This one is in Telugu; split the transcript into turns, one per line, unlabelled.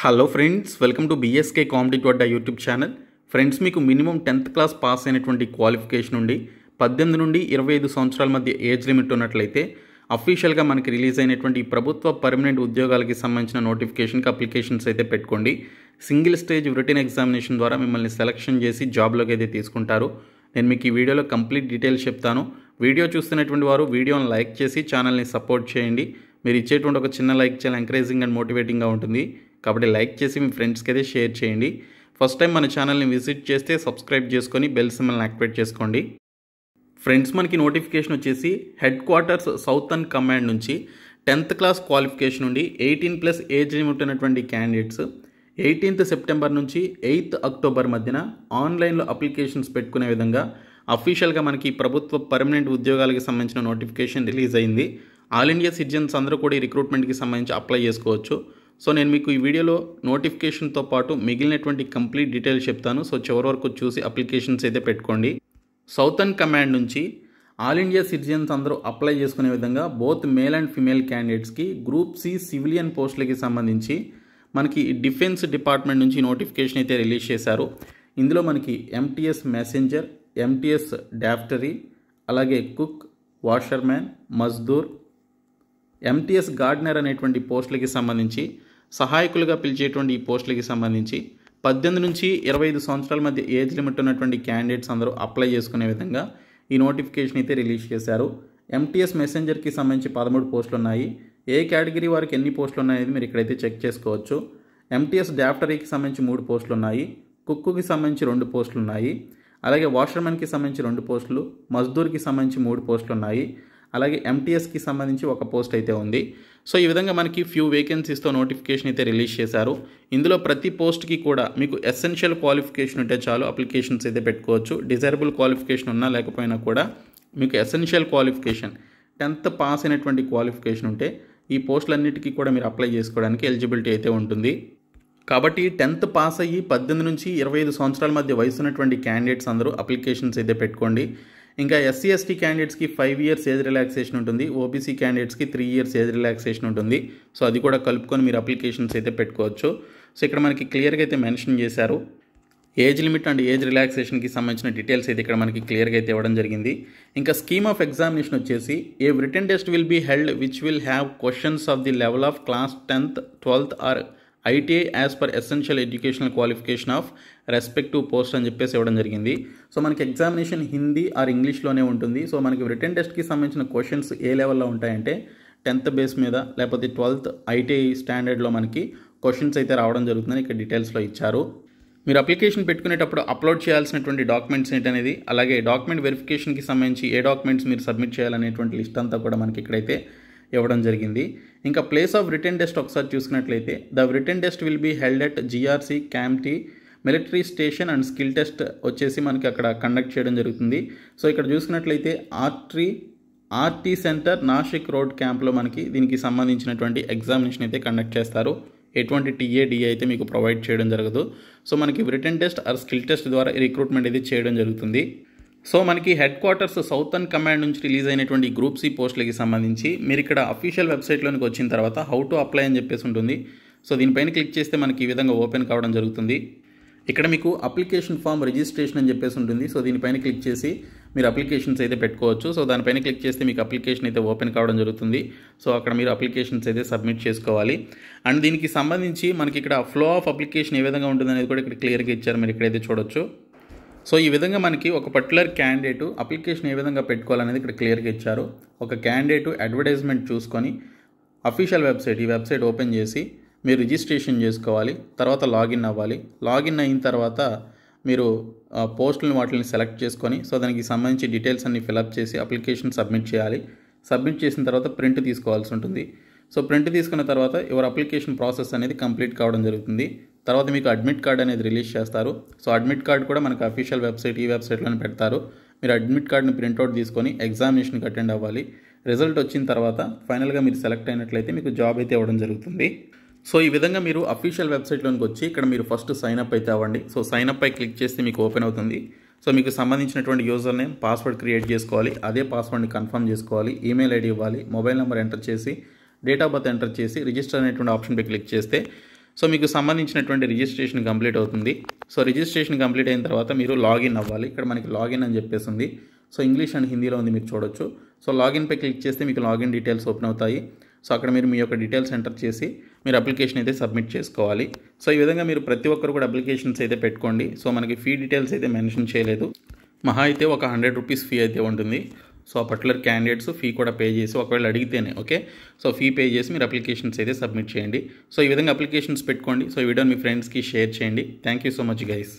hello friends welcome to BSK competitive అడ్డా యూట్యూబ్ ఛానల్ ఫ్రెండ్స్ మీకు మినిమం టెన్త్ క్లాస్ పాస్ అయినటువంటి క్వాలిఫికేషన్ నుండి పద్దెనిమిది నుండి ఇరవై ఐదు సంవత్సరాల మధ్య ఏజ్ లిమిట్ ఉన్నట్లయితే అఫీషియల్గా మనకి రిలీజ్ అయినటువంటి ప్రభుత్వ పర్మనెంట్ ఉద్యోగాలకి సంబంధించిన నోటిఫికేషన్కి అప్లికేషన్స్ అయితే పెట్టుకోండి సింగిల్ స్టేజ్ రిటర్న్ ఎగ్జామినేషన్ ద్వారా మిమ్మల్ని సెలెక్షన్ చేసి జాబ్లోకి అయితే తీసుకుంటారు నేను మీకు ఈ వీడియోలో కంప్లీట్ డీటెయిల్స్ చెప్తాను వీడియో చూస్తున్నటువంటి వారు వీడియోని లైక్ చేసి ఛానల్ని సపోర్ట్ చేయండి మీరు ఇచ్చేటువంటి ఒక చిన్న లైక్ చాలా ఎంకరేజింగ్ అండ్ మోటివేటింగ్గా ఉంటుంది కాబట్టి లైక్ చేసి మీ ఫ్రెండ్స్కి అయితే షేర్ చేయండి ఫస్ట్ టైం మన ఛానల్ని విజిట్ చేస్తే సబ్స్క్రైబ్ చేసుకొని బెల్ సిమ్మల్ని యాక్టివేట్ చేసుకోండి ఫ్రెండ్స్ మనకి నోటిఫికేషన్ వచ్చేసి headquarters south and command నుంచి టెన్త్ క్లాస్ క్వాలిఫికేషన్ నుండి ఎయిటీన్ ప్లస్ ఏజ్ లిమిట్ ఉన్నటువంటి క్యాండిడేట్స్ ఎయిటీన్త్ సెప్టెంబర్ నుంచి ఎయిత్ అక్టోబర్ మధ్యన ఆన్లైన్లో అప్లికేషన్స్ పెట్టుకునే విధంగా అఫీషియల్గా మనకి ప్రభుత్వ పర్మనెంట్ ఉద్యోగాలకు సంబంధించిన నోటిఫికేషన్ రిలీజ్ అయింది ఆల్ ఇండియా సిటిజన్స్ అందరూ కూడా ఈ రిక్రూట్మెంట్కి సంబంధించి అప్లై చేసుకోవచ్చు సో నేను మీకు ఈ వీడియోలో నోటిఫికేషన్తో పాటు మిగిలినటువంటి కంప్లీట్ డీటెయిల్స్ చెప్తాను సో చివరి వరకు చూసి అప్లికేషన్స్ అయితే పెట్టుకోండి సౌతన్ కమాండ్ నుంచి ఆల్ ఇండియా సిటిజన్స్ అందరూ అప్లై చేసుకునే విధంగా బోత్ మేల్ అండ్ ఫిమేల్ క్యాండిడేట్స్కి గ్రూప్ సి సివిలియన్ పోస్టులకి సంబంధించి మనకి డిఫెన్స్ డిపార్ట్మెంట్ నుంచి నోటిఫికేషన్ అయితే రిలీజ్ చేశారు ఇందులో మనకి ఎంటీఎస్ మెసెంజర్ ఎంటీఎస్ డాఫ్టరీ అలాగే కుక్ వాషర్మ్యాన్ మజ్దూర్ ఎంటీఎస్ గార్డ్నర్ అనేటువంటి పోస్టులకి సంబంధించి సహాయకులుగా పిలిచేటువంటి ఈ పోస్టులకి సంబంధించి పద్దెనిమిది నుంచి ఇరవై ఐదు సంవత్సరాల మధ్య ఏజ్ లిమిట్ ఉన్నటువంటి క్యాండిడేట్స్ అందరూ అప్లై చేసుకునే విధంగా ఈ నోటిఫికేషన్ అయితే రిలీజ్ చేశారు ఎంటీఎస్ మెసెంజర్కి సంబంధించి పదమూడు పోస్టులు ఉన్నాయి ఏ కేటగిరీ వారికి ఎన్ని పోస్టులు ఉన్నాయనేది మీరు ఇక్కడైతే చెక్ చేసుకోవచ్చు ఎంటీఎస్ డాఫ్టరీకి సంబంధించి మూడు పోస్టులు ఉన్నాయి కుక్కుకి సంబంధించి రెండు పోస్టులు ఉన్నాయి అలాగే వాషర్మెన్కి సంబంధించి రెండు పోస్టులు మజ్దూర్కి సంబంధించి మూడు పోస్టులు ఉన్నాయి అలాగే ఎంటీఎస్కి సంబంధించి ఒక పోస్ట్ అయితే ఉంది సో ఈ విధంగా మనకి ఫ్యూ వేకెన్సీస్తో నోటిఫికేషన్ అయితే రిలీజ్ చేశారు ఇందులో ప్రతి పోస్ట్కి కూడా మీకు ఎసెన్షియల్ క్వాలిఫికేషన్ ఉంటే చాలు అప్లికేషన్స్ అయితే పెట్టుకోవచ్చు డిజైరబుల్ క్వాలిఫికేషన్ ఉన్నా లేకపోయినా కూడా మీకు ఎసెన్షియల్ క్వాలిఫికేషన్ టెన్త్ పాస్ అయినటువంటి క్వాలిఫికేషన్ ఉంటే ఈ పోస్టులన్నిటికీ కూడా మీరు అప్లై చేసుకోవడానికి ఎలిజిబిలిటీ అయితే ఉంటుంది కాబట్టి టెన్త్ పాస్ అయ్యి పద్దెనిమిది నుంచి ఇరవై ఐదు సంవత్సరాల మధ్య వయసు ఉన్నటువంటి క్యాండిడేట్స్ అందరూ అప్లికేషన్స్ అయితే పెట్టుకోండి ఇంకా ఎస్సీ ఎస్టీ క్యాండిడేట్స్కి ఫైవ్ ఇయర్స్ ఏజ్ రిలాక్సేషన్ ఉంటుంది ఓబీసీ క్యాండిడేట్స్కి త్రీ ఇయర్స్ ఏజ్ రిలాక్సేషన్ ఉంటుంది సో అది కూడా కలుపుకొని మీరు అప్లికేషన్స్ అయితే పెట్టుకోవచ్చు సో ఇక్కడ మనకి క్లియర్గా అయితే మెన్షన్ చేశారు ఏజ్ లిమిట్ అండ్ ఏజ్ రిలాక్సేషన్కి సంబంధించిన డీటెయిల్స్ అయితే ఇక్కడ మనకి క్లియర్గా అయితే ఇవ్వడం జరిగింది ఇంకా స్కీమ్ ఆఫ్ ఎగ్జామినేషన్ వచ్చేసి a written test will be held which will have questions of the level of class tenth twelfth or ITI as per essential educational qualification of respective post అని చెప్పేసి ఇవ్వడం జరిగింది సో మనకి ఎగ్జామినేషన్ హిందీ ఆర్ ఇంగ్లీష్లోనే ఉంటుంది సో మనకి రిటర్న్ టెస్ట్కి సంబంధించిన క్వశ్చన్స్ ఏ లెవెల్లో ఉంటాయంటే టెన్త్ బేస్ మీద లేకపోతే ట్వెల్త్ ఐటీఐ స్టాండర్డ్లో మనకి క్వశ్చన్స్ అయితే రావడం జరుగుతుందని ఇక్కడ డీటెయిల్స్లో ఇచ్చారు మీరు అప్లికేషన్ పెట్టుకునేటప్పుడు అప్లోడ్ చేయాల్సినటువంటి డాక్యుమెంట్స్ ఏంటనేది అలాగే డాక్యుమెంట్ వెరిఫికేషన్కి సంబంధించి ఏ డాక్యుమెంట్స్ మీరు సబ్మిట్ చేయాలనేటువంటి లిస్ట్ అంతా కూడా మనకి ఇక్కడైతే ఇవ్వడం జరిగింది ఇంకా ప్లేస్ ఆఫ్ రిటర్న్ టెస్ట్ ఒకసారి చూసుకున్నట్లయితే the written test will be held at GRC Kamptee military station and skill test వచ్చేసి మనకి అక్కడ కండక్ట్ చేయడం జరుగుతుంది సో ఇక్కడ చూసుకున్నట్లయితే ఆర్ట్రీ ఆర్టీ సెంటర్ నాషిక్ రోడ్ క్యాంప్లో మనకి దీనికి సంబంధించినటువంటి ఎగ్జామినేషన్ అయితే కండక్ట్ చేస్తారు ఎటువంటి టీఏడి అయితే మీకు ప్రొవైడ్ చేయడం జరగదు సో మనకి written test or skill test ద్వారా రిక్రూట్మెంట్ అయితే చేయడం జరుగుతుంది సో మనకి హెడ్ క్వార్టర్స్ సౌతర్న్ కమాండ్ నుంచి రిలీజ్ అయినటువంటి గ్రూప్ సి పోస్టులకి సంబంధించి మీరు ఇక్కడ అఫీషియల్ వెబ్సైట్లోనికి వచ్చిన తర్వాత హౌ టు అప్లై అని చెప్పేసి ఉంటుంది సో దీనిపైన క్లిక్ చేస్తే మనకి ఈ విధంగా ఓపెన్ కావడం జరుగుతుంది ఇక్కడ మీకు అప్లికేషన్ ఫామ్ రిజిస్ట్రేషన్ అని చెప్పేసి ఉంటుంది సో దీనిపైన క్లిక్ చేసి మీరు అప్లికేషన్స్ అయితే పెట్టుకోవచ్చు సో దానిపైన క్లిక్ చేస్తే మీకు అప్లికేషన్ అయితే ఓపెన్ కావడం జరుగుతుంది సో అక్కడ మీరు అప్లికేషన్స్ అయితే సబ్మిట్ చేసుకోవాలి అండ్ దీనికి సంబంధించి మనకి ఇక్కడ ఫ్లో ఆఫ్ అప్లికేషన్ ఏ విధంగా ఉంటుంది అనేది కూడా ఇక్కడ క్లియర్గా ఇచ్చారు మీరు ఇక్కడైతే చూడొచ్చు సో ఈ విధంగా మనకి ఒక పర్టికులర్ క్యాండిడేట్ అప్లికేషన్ ఏ విధంగా పెట్టుకోవాలనేది ఇక్కడ క్లియర్గా ఇచ్చారు ఒక క్యాండిడేట్ అడ్వర్టైజ్మెంట్ చూసుకొని అఫీషియల్ వెబ్సైట్ ఈ వెబ్సైట్ ఓపెన్ చేసి మీరు రిజిస్ట్రేషన్ చేసుకోవాలి తర్వాత లాగిన్ అవ్వాలి లాగిన్ అయిన తర్వాత మీరు పోస్టులను వాటిని సెలెక్ట్ చేసుకొని సో దానికి సంబంధించి డీటెయిల్స్ అన్ని ఫిలప్ చేసి అప్లికేషన్ సబ్మిట్ చేయాలి సబ్మిట్ చేసిన తర్వాత ప్రింట్ తీసుకోవాల్సి ఉంటుంది సో ప్రింట్ తీసుకున్న తర్వాత ఎవరు అప్లికేషన్ ప్రాసెస్ అనేది కంప్లీట్ కావడం జరుగుతుంది తర్వాత మీకు అడ్మిట్ కార్డ్ అనేది రిలీజ్ చేస్తారు సో అడ్మిట్ కార్డ్ కూడా మనకు అఫీషియల్ వెబ్సైట్ ఈ వెబ్సైట్లోనే పెడతారు మీరు అడ్మిట్ కార్డ్ని ప్రింట్అవుట్ తీసుకొని ఎగ్జామినేషన్కి అటెండ్ అవ్వాలి రిజల్ట్ వచ్చిన తర్వాత ఫైనల్గా మీరు సెలెక్ట్ అయినట్లయితే మీకు జాబ్ అయితే ఇవ్వడం జరుగుతుంది సో ఈ విధంగా మీరు అఫీషియల్ వెబ్సైట్లోనికి వచ్చి ఇక్కడ మీరు ఫస్ట్ సైనప్ అయితే అవ్వండి సో సైనప్ అప్ పై క్లిక్ చేస్తే మీకు ఓపెన్ అవుతుంది సో మీకు సంబంధించినటువంటి యూజర్ నేమ్ పాస్వర్డ్ క్రియేట్ చేసుకోవాలి అదే పాస్వర్డ్ని కన్ఫర్మ్ చేసుకోవాలి ఈమెయిల్ ఐడి ఇవ్వాలి మొబైల్ నెంబర్ ఎంటర్ చేసి డేట్ ఆఫ్ బర్త్ ఎంటర్ చేసి రిజిస్టర్ అనేటువంటి ఆప్షన్పై క్లిక్ చేస్తే సో మీకు సంబంధించినటువంటి రిజిస్ట్రేషన్ కంప్లీట్ అవుతుంది సో రిజిస్ట్రేషన్ కంప్లీట్ అయిన తర్వాత మీరు లాగిన్ అవ్వాలి ఇక్కడ మనకి లాగిన్ అని చెప్పేసింది సో ఇంగ్లీష్ అండ్ హిందీలో ఉంది మీరు చూడొచ్చు సో లాగిన్పై క్లిక్ చేస్తే మీకు లాగిన్ డీటెయిల్స్ ఓపెన్ అవుతాయి సో అక్కడ మీరు మీ యొక్క డీటెయిల్స్ ఎంటర్ చేసి మీరు అప్లికేషన్ అయితే సబ్మిట్ చేసుకోవాలి సో ఈ విధంగా మీరు ప్రతి ఒక్కరు కూడా అప్లికేషన్స్ అయితే పెట్టుకోండి సో మనకి ఫీ డీటెయిల్స్ అయితే మెన్షన్ చేయలేదు మహా అయితే ఒక హండ్రెడ్ రూపీస్ ఫీ అయితే ఉంటుంది సో ఆ పర్టికులర్ క్యాండిడేట్స్ ఫీ కూడా పే చేసి ఒకవేళ అడిగితేనే ఓకే సో ఫీ పే చేసి మీరు అప్లికేషన్స్ అయితే సబ్మిట్ చేయండి సో ఈ విధంగా అప్లికేషన్స్ పెట్టుకోండి సో ఈ వీడియోని మీ ఫ్రెండ్స్కి షేర్ చేయండి thank you so much guys